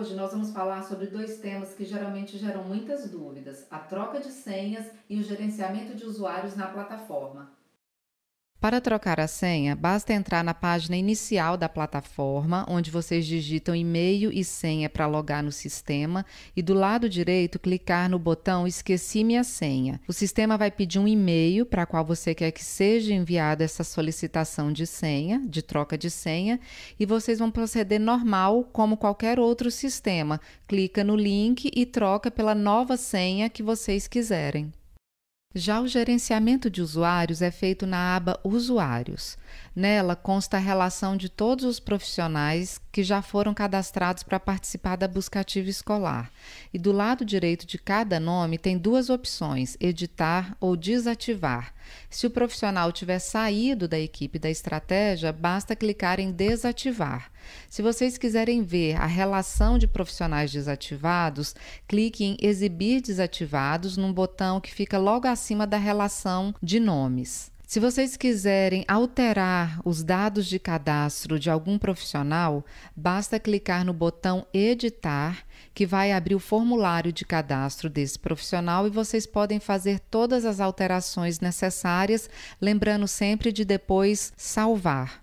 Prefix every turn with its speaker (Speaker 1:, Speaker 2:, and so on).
Speaker 1: Hoje nós vamos falar sobre dois temas que geralmente geram muitas dúvidas: a troca de senhas e o gerenciamento de usuários na plataforma. Para trocar a senha, basta entrar na página inicial da plataforma, onde vocês digitam e-mail e senha para logar no sistema, e do lado direito clicar no botão Esqueci minha senha. O sistema vai pedir um e-mail para qual você quer que seja enviada essa solicitação de senha, de troca de senha, e vocês vão proceder normal como qualquer outro sistema. Clica no link e troca pela nova senha que vocês quiserem. Já o gerenciamento de usuários é feito na aba Usuários. Nela consta a relação de todos os profissionais que já foram cadastrados para participar da busca ativa escolar. E do lado direito de cada nome tem duas opções: editar ou desativar. Se o profissional tiver saído da equipe da estratégia, basta clicar em desativar. Se vocês quiserem ver a relação de profissionais desativados, clique em exibir desativados num botão que fica logo acima da relação de nomes. Se vocês quiserem alterar os dados de cadastro de algum profissional, basta clicar no botão Editar, que vai abrir o formulário de cadastro desse profissional e vocês podem fazer todas as alterações necessárias, lembrando sempre de depois salvar.